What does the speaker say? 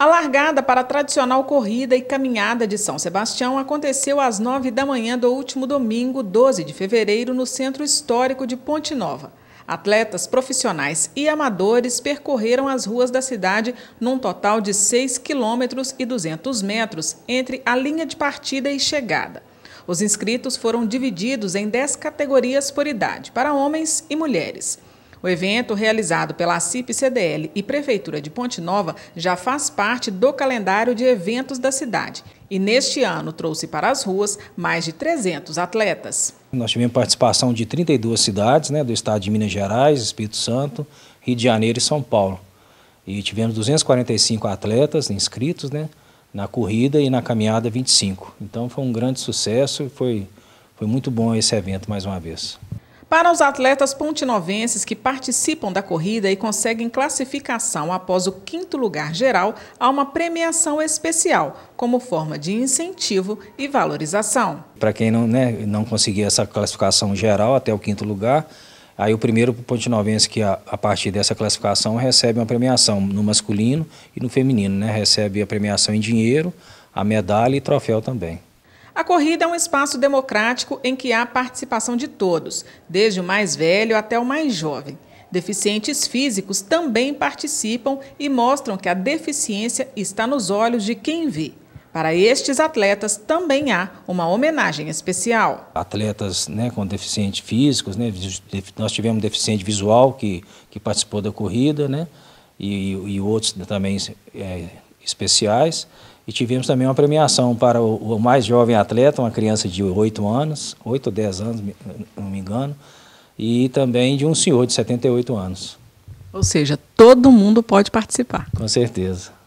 A largada para a tradicional corrida e caminhada de São Sebastião aconteceu às 9 da manhã do último domingo, 12 de fevereiro, no Centro Histórico de Ponte Nova. Atletas profissionais e amadores percorreram as ruas da cidade num total de 6 quilômetros e 200 metros entre a linha de partida e chegada. Os inscritos foram divididos em 10 categorias por idade, para homens e mulheres. O evento, realizado pela CIP CDL e Prefeitura de Ponte Nova, já faz parte do calendário de eventos da cidade. E neste ano trouxe para as ruas mais de 300 atletas. Nós tivemos participação de 32 cidades, né, do estado de Minas Gerais, Espírito Santo, Rio de Janeiro e São Paulo. E tivemos 245 atletas inscritos, né, na corrida e na caminhada 25. Então foi um grande sucesso e foi, foi muito bom esse evento mais uma vez. Para os atletas pontinovenses que participam da corrida e conseguem classificação após o quinto lugar geral, há uma premiação especial, como forma de incentivo e valorização. Para quem não, né, não conseguir essa classificação geral até o quinto lugar, aí o primeiro pontinovense que a, a partir dessa classificação recebe uma premiação no masculino e no feminino, né, recebe a premiação em dinheiro, a medalha e troféu também. A corrida é um espaço democrático em que há participação de todos, desde o mais velho até o mais jovem. Deficientes físicos também participam e mostram que a deficiência está nos olhos de quem vê. Para estes atletas também há uma homenagem especial. Atletas né, com deficientes físicos, né, nós tivemos deficiente visual que, que participou da corrida, né, e, e outros também é, especiais. E tivemos também uma premiação para o, o mais jovem atleta, uma criança de 8 anos, 8 ou 10 anos, não me engano, e também de um senhor de 78 anos. Ou seja, todo mundo pode participar. Com certeza.